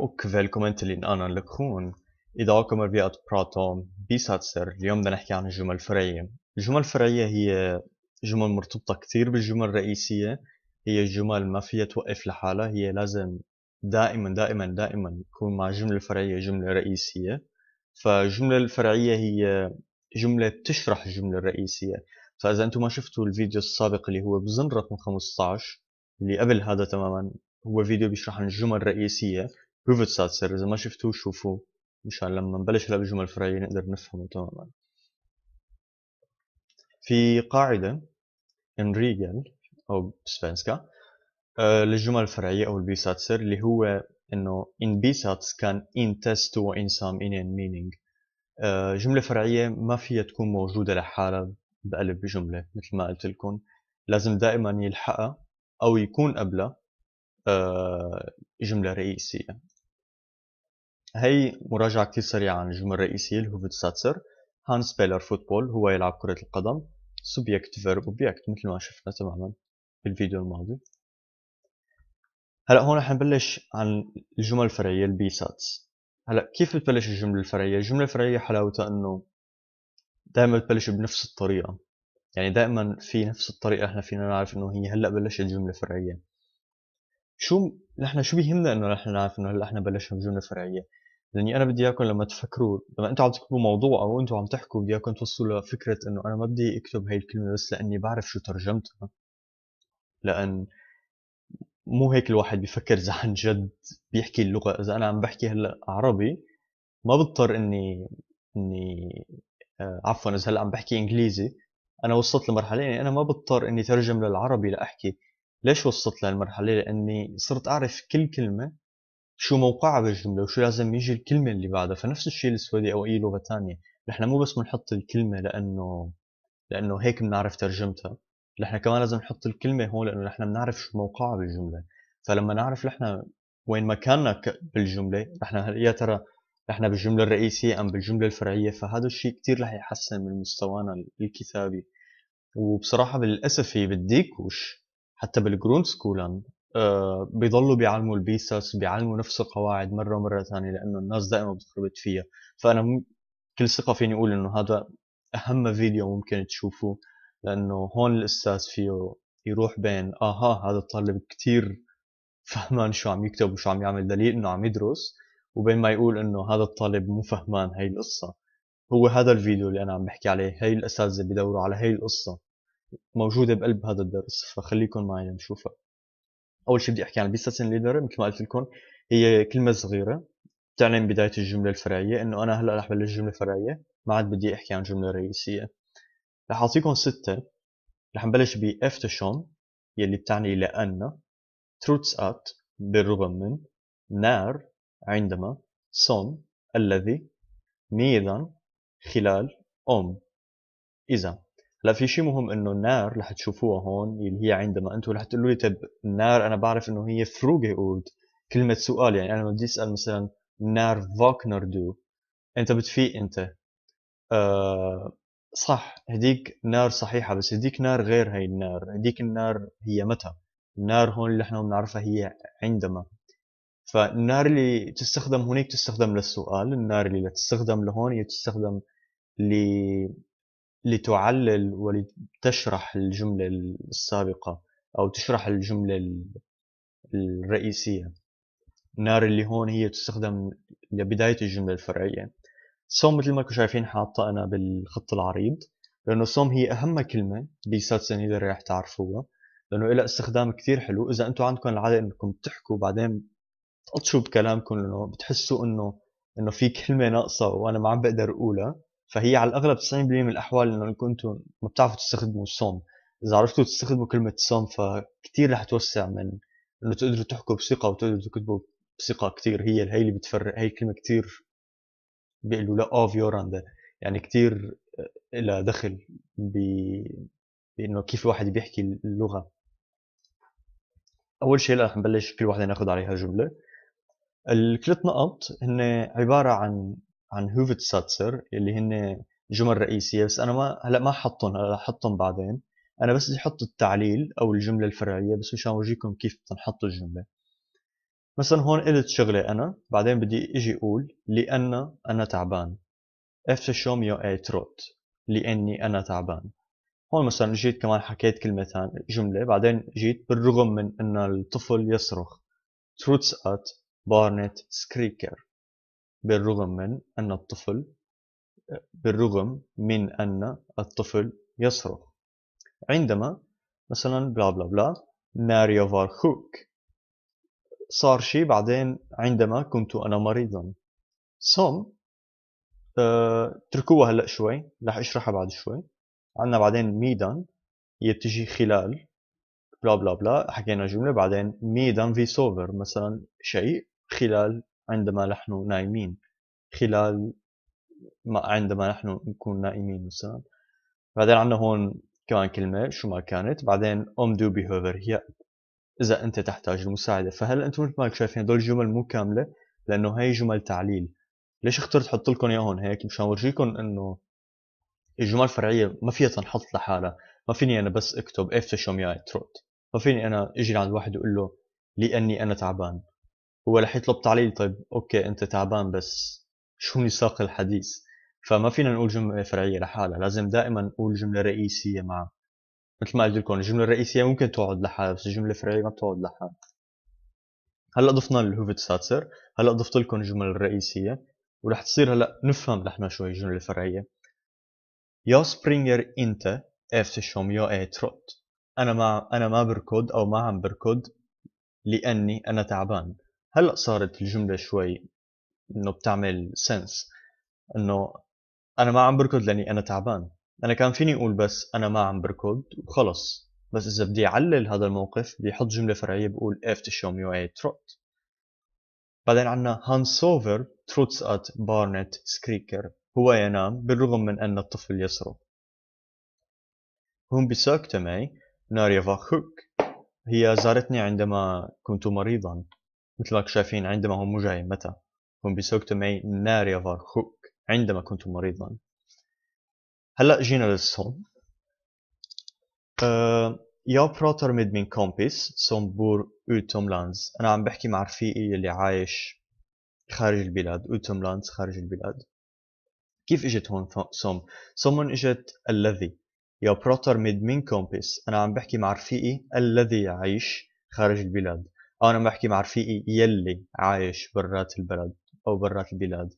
og velkommen til en annen leksjon. I kommer vi att prata om bisatser. اليوم بدنا نحكي عن الجمل الفرعية. الجمل الفرعية هي جمل مرتبطة كثير بالجمل الرئيسية. هي جمل ما فيها توقف لحالها، هي لازم دائما دائما دائما يكون مع الجملة الفرعية جملة رئيسية. فالجملة الفرعية هي جملة بتشرح الجملة الرئيسية. فإذا أنتم ما شفتوا الفيديو السابق اللي هو بظن رقم 15 اللي قبل هذا تماما هو فيديو بيشرح عن الجمل الرئيسية بروفت ساتسر اذا ما شفتوه شوفوه مشان لما نبلش هلا بجمل فرعيه نقدر نفهمه تماما في قاعده انريجل او سفنسكا آه، للجمل الفرعيه او البي ساتسر اللي هو انه ان بي ساتس كان ان تيست وان سام ان ان مينينج آه، جمله فرعيه ما فيها تكون موجوده لحالها بقلب جمله مثل ما قلت لكم لازم دائما يلحقها او يكون قبلها آه، جمله رئيسيه هي مراجعة كتير سريعة عن الجمل الرئيسية اللي هو هانس بيلر فوتبول هو يلعب كرة القدم سوبيكت فيرب اوبيكت مثل ما شفنا تماما بالفيديو الماضي هلا هون رح نبلش عن الجمل الفرعية البي ساتس هلا كيف بتبلش الجملة الفرعية؟ الجملة الفرعية حلاوتها انه دائما بتبلش بنفس الطريقة يعني دائما في نفس الطريقة احنا فينا نعرف انه هي هلا بلشت جملة فرعية شو نحن شو بيهمنا انه نحن نعرف انه هلا احنا بلشنا بجملة فرعية لاني انا بدي اياكم لما تفكروا لما انتم عم تكتبوا موضوع او انتم عم تحكوا بدي اياكم توصلوا لفكره انه انا ما بدي اكتب هاي الكلمه بس لاني بعرف شو ترجمتها لان مو هيك الواحد بيفكر اذا عن جد بيحكي اللغه اذا انا عم بحكي هلا عربي ما بضطر اني اني آه عفوا اذا هلا عم بحكي انجليزي انا وصلت لمرحله اني انا ما بضطر اني ترجم للعربي لاحكي ليش وصلت لهالمرحله لاني صرت اعرف كل كلمه شو موقعها بالجملة وشو لازم يجي الكلمة اللي بعدها فنفس الشيء السويدي أو أي لغة تانية نحن مو بس بنحط الكلمة لأنه لأنه هيك بنعرف ترجمتها نحن كمان لازم نحط الكلمة هون لأنه نحن بنعرف شو موقعها بالجملة فلما نعرف نحن وين مكاننا بالجملة نحن يا ترى نحن بالجملة الرئيسية أم بالجملة الفرعية فهذا الشيء كتير رح يحسن من مستوانا الكتابي وبصراحة بالأسف هي بديكوش حتى بالجروند سكولان آه، بيضلوا بيعلموا البيسس بيعلموا نفس القواعد مره ومره ثانيه لانه الناس دائما بتخربط فيها فانا كل ثقه فيني اقول انه هذا اهم فيديو ممكن تشوفوه لانه هون الاستاذ فيه يروح بين اها هذا الطالب كتير فهمان شو عم يكتب وشو عم يعمل دليل انه عم يدرس وبين ما يقول انه هذا الطالب مو فهمان هي القصه هو هذا الفيديو اللي انا عم بحكي عليه هي الاساتذه بدوروا على هي القصه موجوده بقلب هذا الدرس فخليكم معي نشوفها اول شيء بدي احكي عن البيستن ليدر مثل ما قلت لكم هي كلمه صغيره بتعلن بدايه الجمله الفرعيه انه انا هلا رح بلش جمله فرعيه ما عاد بدي احكي عن جمله رئيسيه رح اعطيكم سته رح نبلش ب افتشون يلي بتعني لان تروتس ات بالرغم من نار عندما صم الذي نيذا خلال أم إذا لا في شيء مهم انه النار رح تشوفوها هون اللي هي عندما انتم رح تقولوا لي طب النار انا بعرف انه هي فروجي اود كلمه سؤال يعني انا بدي اسال مثلا نار فاكنر دو انت بتفيق انت آه صح هديك نار صحيحه بس هديك نار غير هاي النار هديك النار هي متى النار هون اللي احنا بنعرفها هي عندما فالنار اللي تستخدم هناك تستخدم للسؤال النار اللي تستخدم لهون هي تستخدم لتعلل ولتشرح الجملة السابقة أو تشرح الجملة الرئيسية النار اللي هون هي تستخدم لبداية الجملة الفرعية سوم مثل ما كنتم شايفين حاطة أنا بالخط العريض لأنه سوم هي أهم كلمة بساتسن هي رح تعرفوها لأنه لها استخدام كتير حلو إذا أنتم عندكم العادة إنكم تحكوا بعدين تقطشوا بكلامكم لأنه بتحسوا إنه إنه في كلمة ناقصة وأنا ما عم بقدر أقولها فهي على الاغلب 90% من الاحوال انه كنتوا ما بتعرفوا تستخدموا الصوم اذا عرفتوا تستخدموا كلمه صوم فكتير رح توسع من انه تقدروا تحكوا بثقه وتقدروا تكتبوا بثقه كتير هي هي اللي بتفرق هي الكلمه كتير بيقولوا لا اوف يوراندا يعني كتير لها دخل ب بانه كيف الواحد بيحكي اللغه اول شيء رح نبلش كل وحده ناخذ عليها جمله الثلاث نقط هن عباره عن عن هوفت ساتسر اللي هن جمل رئيسيه بس انا ما هلا ما حطهم هلا حطهم بعدين انا بس بدي احط التعليل او الجمله الفرعيه بس مشان اورجيكم كيف بتنحط الجمله مثلا هون قلت شغله انا بعدين بدي اجي اقول لان انا تعبان eftersom jag اي تروت لاني انا تعبان هون مثلا جيت كمان حكيت كلمتان جمله بعدين جيت بالرغم من ان الطفل يصرخ تروتس ات بارنت سكريكر بالرغم من أن الطفل بالرغم من أن الطفل يصرخ عندما مثلا بلا بلا بلا ماريا فار خوك صار شيء بعدين عندما كنت أنا مريضا صم آه، اتركوها هلا شوي رح اشرحها بعد شوي عندنا بعدين ميدان هي بتجي خلال بلا بلا بلا حكينا جملة بعدين ميدان في سوفر مثلا شيء خلال عندما نحن نائمين خلال ما عندما نحن نكون نائمين مثلا بعدين عندنا هون كمان كلمة شو ما كانت بعدين أم بي هوفر هي إذا أنت تحتاج المساعدة فهل أنتم مثل ما شايفين هدول الجمل مو كاملة لأنه هي جمل تعليل ليش اخترت احط لكم اياهم هيك مشان اورجيكم انه الجمل الفرعيه ما فيها تنحط لحالها ما فيني انا بس اكتب افتشم يا تروت ما فيني انا اجي عند واحد واقول له لاني انا تعبان هو رح يطلب تعليل طيب اوكي انت تعبان بس شو نساق الحديث فما فينا نقول جمله فرعيه لحالها لازم دائما نقول جمله رئيسيه مع مثل ما قلت لكم الجمله الرئيسيه ممكن تقعد لحالها بس الجمله الفرعيه ما بتقعد لحالها هلا ضفنا الهوفيت ساتسر هلا ضفت لكم الجمل الرئيسيه ورح تصير هلا نفهم نحن شو هي الجمله الفرعيه يا سبرينجر انت شوم يا اي تروت انا ما انا ما بركض او ما عم بركض لاني انا تعبان هلا صارت الجمله شوي انه بتعمل سنس انه انا ما عم بركض لاني انا تعبان انا كان فيني اقول بس انا ما عم بركض وخلص بس اذا بدي اعلل هذا الموقف بيحط جمله فرعيه بقول after show me اي تروت بعدين عنا هانسوفر تروتس ات بارنت سكريكر هو ينام بالرغم من ان الطفل يصرخ هون بساكتة معي ناريا فاخوك هي زارتني عندما كنت مريضا مثل ما شايفين عندما هم مو جاي متى هم بسوقته معي ناري يا فار خوك عندما كنت مريضا هلا جينا للسون آه، يا بروتر ميد من كومبيس kompis بور اوتوم utomlands أنا عم بحكي مع رفيقي اللي عايش خارج البلاد utomlands خارج البلاد كيف اجت هون سوم سوم اجت الذي يا بروتر ميد من كومبيس أنا عم بحكي مع رفيقي الذي يعيش خارج البلاد أو آه، أنا بحكي مع رفيقي يلي عايش برات البلد أو برات البلاد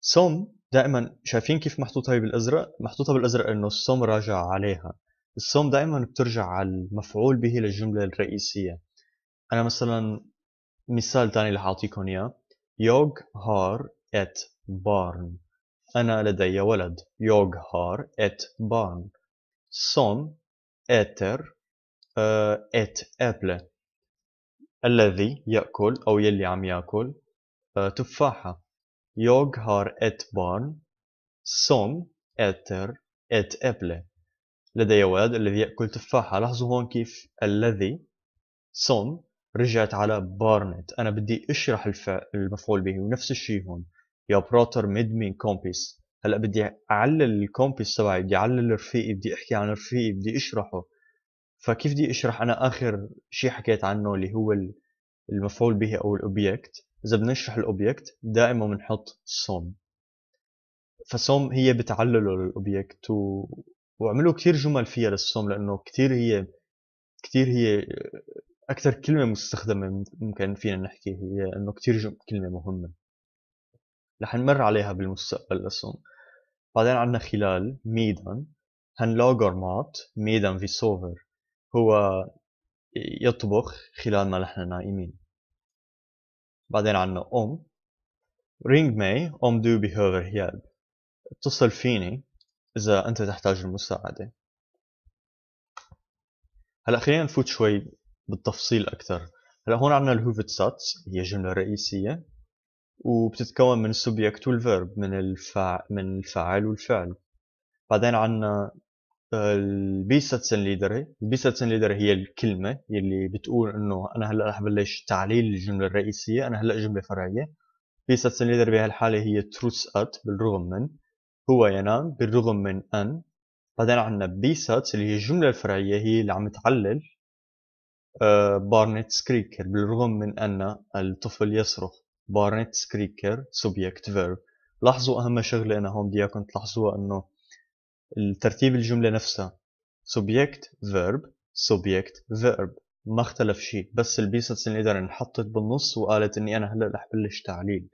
سوم دائما شايفين كيف محطوطة هي بالأزرق محطوطة بالأزرق إنه السوم راجع عليها السوم دائما بترجع على المفعول به للجملة الرئيسية أنا مثلا مثال تاني اللي حاعطيكم إياه يوغ هار ات بارن أنا لدي ولد يوغ هار ات بارن سوم اتر آه، ات أبلة الذي يأكل أو يلي عم يأكل آه، تفاحة يوغ هار ات بارن سوم اتر ات ابلي لدي ولد الذي يأكل تفاحة لاحظوا هون كيف الذي سوم رجعت على بارنت أنا بدي أشرح الفعل المفعول به ونفس الشيء هون يا براتر ميد مين كومبيس هلا بدي أعلل الكومبيس تبعي بدي أعلل رفيقي بدي أحكي عن رفيقي بدي أشرحه فكيف بدي اشرح انا اخر شيء حكيت عنه اللي هو المفعول به او الاوبجكت اذا بدنا نشرح الاوبجكت دائما بنحط سوم فسوم هي بتعلله للاوبجكت و... وعملوا كثير جمل فيها للسوم لانه كثير هي كثير هي اكثر كلمه مستخدمه ممكن فينا نحكي هي انه كثير جم... كلمه مهمه رح نمر عليها بالمستقبل للسوم بعدين عندنا خلال ميدان هن مات ميدان في سوفر هو يطبخ خلال ما نحن نائمين بعدين عنا أم رينج مي أم دو بيهوفر هيلب اتصل فيني إذا أنت تحتاج المساعدة هلا خلينا نفوت شوي بالتفصيل أكثر هلا هون عنا ساتس هي جملة رئيسية وبتتكون من السوبجكت والفيرب من الفاعل من الفاعل والفعل بعدين عنا البيساتسن ليدر البيساتسن ليدر هي الكلمه اللي بتقول انه انا هلا رح بلش تعليل الجمله الرئيسيه انا هلا جمله فرعيه بيساتسن ليدر بهالحاله هي تروس ات بالرغم من هو ينام بالرغم من ان بعدين عندنا بيساتس اللي هي الجمله الفرعيه هي اللي عم تعلل بارنت آه، سكريكر بالرغم من ان الطفل يصرخ بارنت سكريكر سبجكت فيرب لاحظوا اهم شغله انا هون بدي اياكم تلاحظوها انه الترتيب الجملة نفسها subject verb subject verb ما اختلف شيء بس البيسس اللي قدر انحطت بالنص وقالت اني انا هلا رح بلش تعليق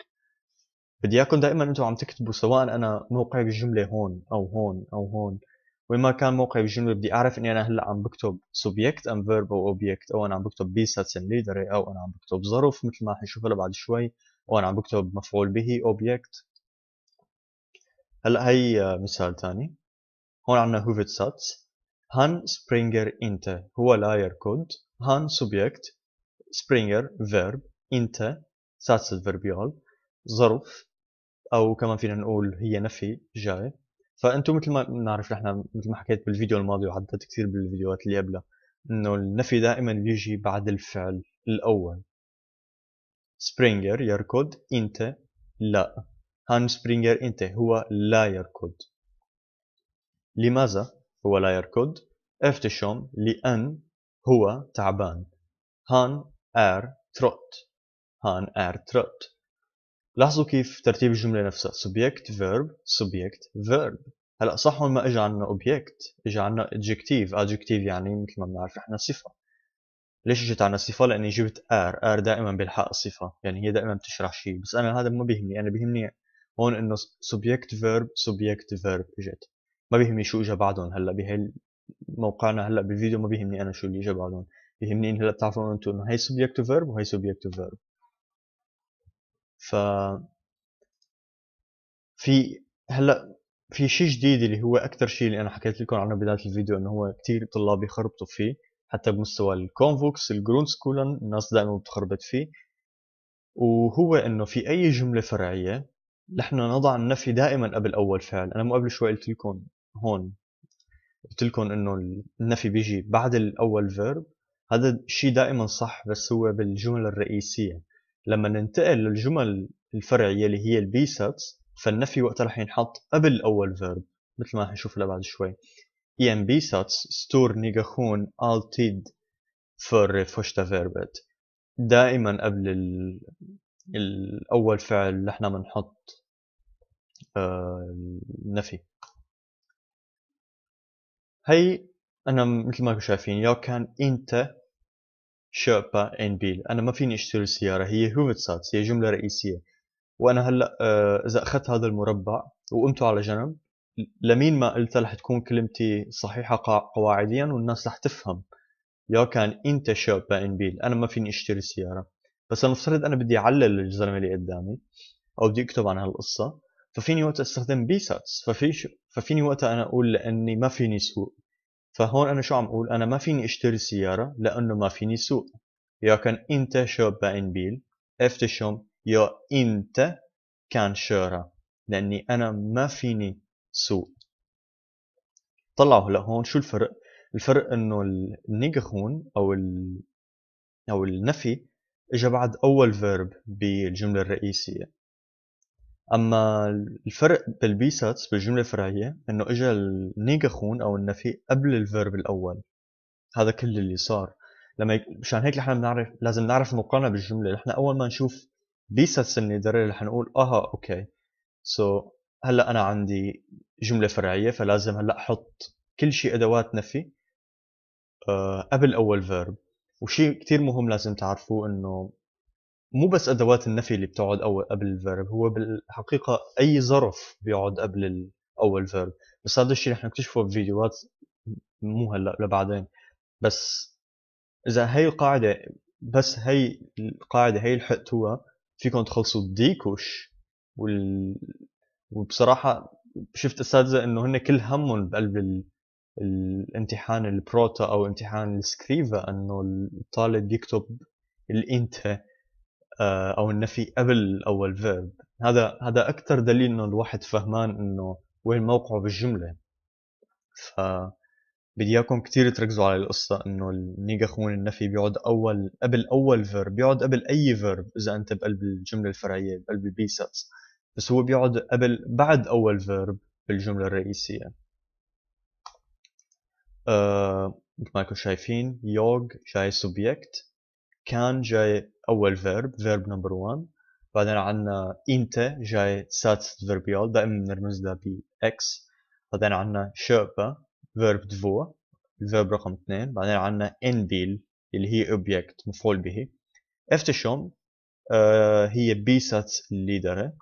بدي اياكم دائما انتم عم تكتبوا سواء انا موقعي بالجمله هون او هون او هون وين ما كان موقعي بالجمله بدي اعرف اني انا هلا عم بكتب سوبجكت ام فيرب او اوبجكت او انا عم بكتب بيسس ليدر او انا عم بكتب ظرف مثل ما حنشوف هلا بعد شوي او انا عم بكتب مفعول به اوبجكت هلا هي مثال ثاني هون عندنا هوفيت ساتس هان سبرينجر انت هو لا يركض هان سوبجكت سبرينجر فيرب انت ساتس الفيربيال ظرف او كمان فينا نقول هي نفي جاي فانتم مثل ما بنعرف نحن مثل ما حكيت بالفيديو الماضي وعدت كثير بالفيديوهات اللي قبلها انه النفي دائما بيجي بعد الفعل الاول سبرينجر يركض انت لا هان سبرينجر انت هو لا يركض لماذا هو لا يركض؟ افتشوم لأن هو تعبان هان ار تروت هان ار تروت لاحظوا كيف ترتيب الجملة نفسها subject verb subject verb هلا صح ما اجى عنا object اجى عنا adjective adjective يعني مثل ما بنعرف احنا صفة ليش اجت عنا صفة؟ لأني جبت ار ار دائما بيلحق الصفة يعني هي دائما بتشرح شيء بس أنا هذا ما بيهمني أنا بيهمني هون إنه subject verb subject verb اجت ما بيهمني شو اجى بعدهم هلا بهي موقعنا هلا بالفيديو ما بيهمني انا شو اللي اجى بعدهم بيهمني هلا بتعرفوا انتم انه هي subjective فيرب وهي subjective فيرب ف في هلا في شيء جديد اللي هو اكثر شيء اللي انا حكيت لكم عنه بدايه الفيديو انه هو كثير طلاب يخربطوا فيه حتى بمستوى الكونفوكس الجرون سكولن الناس دائما بتخربط فيه وهو انه في اي جمله فرعيه نحن نضع النفي دائما قبل اول فعل انا مو قبل شوي قلت لكم هون قلت لكم انه النفي بيجي بعد الاول فيرب هذا الشيء دائما صح بس هو بالجمل الرئيسيه لما ننتقل للجمل الفرعيه اللي هي البي ساتس فالنفي وقتها رح ينحط قبل الاول فيرب مثل ما حنشوف لها بعد شوي ihren Bisatz Sturnigachen التيد فور فوشتا فيربت دائما قبل ال... الأول فعل نحن بنحط آه، النفي هي انا مثل ما شايفين لو كان انت شوبا ان بيل انا ما فيني اشتري السيارة هي ساتس هي جملة رئيسية وانا هلا آه، اذا اخذت هذا المربع وقمته على جنب لمين ما قلتها رح تكون كلمتي صحيحة قواعديا والناس رح تفهم يا كان انت شوبا ان بيل انا ما فيني اشتري سيارة بس لنفترض انا بدي اعلل الزلمة اللي قدامي او بدي اكتب عن هالقصة ففيني وقت استخدم بي ساتس ففيش ففيني وقت انا اقول لاني ما فيني سوق فهون انا شو عم اقول انا ما فيني اشتري سياره لانه ما فيني سوق يا كان انت شاب باين بيل افتشم يا انت كان شارع لاني انا ما فيني سوق طلعوا هلا هون شو الفرق الفرق انه النيجخون او ال... او النفي اجى بعد اول فيرب بالجمله الرئيسيه اما الفرق بالبيساتس بالجمله الفرعيه انه اجى النيجاخون او النفي قبل الفيرب الاول هذا كل اللي صار لما يك... مشان هيك نحن بنعرف لازم نعرف نقارنها بالجمله نحن اول ما نشوف بيساتس النيدريه رح نقول اها آه، اوكي سو so, هلا انا عندي جمله فرعيه فلازم هلا احط كل شيء ادوات نفي آه، قبل اول فيرب وشيء كثير مهم لازم تعرفوه انه مو بس ادوات النفي اللي بتقعد اول قبل الفيرب هو بالحقيقه اي ظرف بيقعد قبل اول فيرب بس هذا الشيء رح نكتشفه بفيديوهات مو هلا لبعدين بس اذا هي القاعده بس هي القاعده هي لحقتوها فيكم تخلصوا الديكوش وال... وبصراحه شفت اساتذه انه هن كل همهم بقلب ال... الامتحان البروتا او امتحان السكريفا انه الطالب يكتب الانت آه، او النفي قبل اول فيرب هذا هذا اكثر دليل انه الواحد فهمان انه وين موقعه بالجمله ف بدي اياكم كثير تركزوا على القصه انه خون النفي بيقعد اول قبل اول فيرب بيقعد قبل اي فيرب اذا انت بقلب الجمله الفرعيه بقلب البي ساتس بس هو بيقعد قبل بعد اول فيرب بالجمله الرئيسيه آه مثل ما انكم شايفين يوغ جاي سوبيكت كان جاي اول فيرب فيرب نمبر 1 بعدين عندنا انت جاي سادس فيربيال دائما بنرمز لها باكس اكس بعدين عندنا شوبا فيرب دفو الفيرب رقم 2 بعدين عندنا انديل اللي هي اوبجكت مفعول به افتشوم آه هي بي ساتس الليدره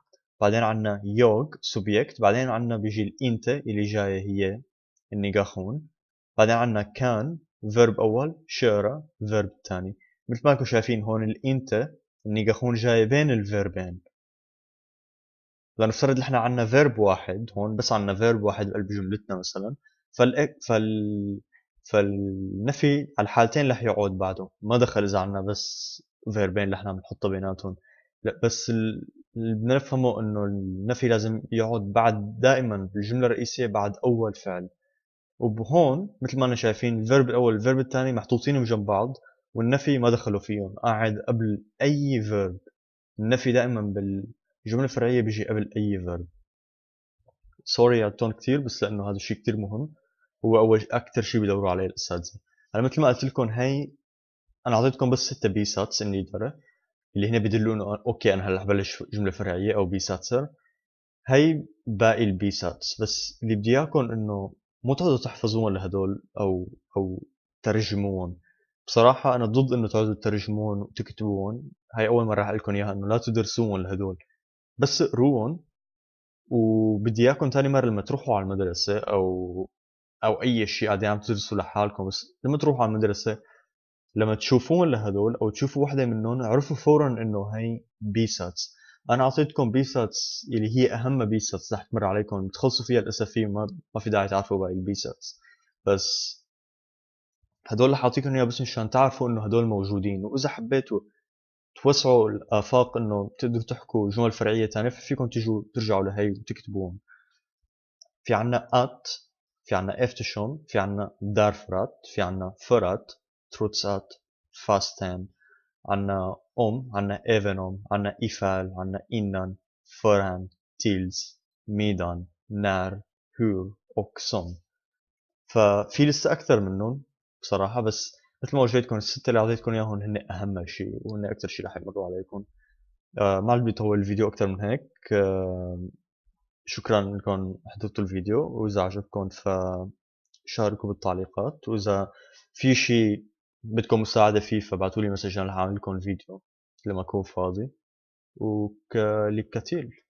بعدين عندنا يوغ سوبجكت بعدين عندنا بيجي الانت اللي جايه هي النجاحون بعدين عندنا كان فيرب اول شعره فيرب ثاني مثل ما انكم شايفين هون الانت النيجاخون جاي بين الفيربين لنفترض احنا عندنا فيرب واحد هون بس عندنا فيرب واحد بقلب جملتنا مثلا فال إيه، فال فالنفي على الحالتين رح يقعد بعده ما دخل اذا عندنا بس فيربين اللي احنا نحطها بيناتهم لا بس اللي بدنا نفهمه انه النفي لازم يقعد بعد دائما بالجمله الرئيسيه بعد اول فعل وبهون مثل ما انا شايفين الفيرب الاول والفيرب الثاني محطوطين جنب بعض والنفي ما دخلوا فيهم قاعد قبل اي فيرب النفي دائما بالجمله الفرعيه بيجي قبل اي فيرب سوري التون كثير بس لانه هذا الشيء كثير مهم هو اول اكثر شيء بدوروا عليه الاساتذه هلا مثل ما قلت لكم هي انا اعطيتكم بس ستة بيساتس اني دارة اللي هنا بيدلوا انه اوكي انا هلا ببلش جمله فرعيه او بيساتسر هي باقي البيساتس بس اللي بدي اياكم انه مو تقعدوا تحفظوهم لهدول او او ترجموهم بصراحة أنا ضد إنه تقعدوا تترجمون وتكتبون هاي أول مرة أقول لكم إياها إنه لا تدرسون لهدول بس اقروهم وبدي إياكم تاني مرة لما تروحوا على المدرسة أو أو أي شيء قاعدين عم تدرسوا لحالكم بس لما تروحوا على المدرسة لما تشوفون لهدول أو تشوفوا وحدة منهم عرفوا فورا إنه هي بي ساتس أنا أعطيتكم بي ساتس اللي هي أهم بي ساتس رح تمر عليكم بتخلصوا فيها للأسف ما, ما في داعي تعرفوا باقي البي ساتس بس هدول اللي حاطيكم اياه بس مشان تعرفوا انه هدول موجودين واذا حبيتوا توسعوا الافاق انه تقدروا تحكوا جمل فرعيه ثانيه ففيكم تجوا ترجعوا لهي وتكتبوهم في عنا ات في عنا افتشون في عنا دارفرات في عنا فرات تروتسات فاستن عنا ام عنا ايفنوم عنا ايفال عنا انان فران تيلز ميدان نار هور اوكسون ففي لسه اكثر منهم بصراحه بس مثل ما وجهتكم السته اللي اعطيتكم اياهم هن اهم شيء وهن اكثر شيء رح يمروا عليكم آه ما بدي اطول الفيديو اكثر من هيك آه شكرا انكم حضرتوا الفيديو واذا عجبكم فشاركوا بالتعليقات واذا في شيء بدكم مساعده فيه فبعتولي لي مسج انا لكم فيديو لما اكون فاضي كتير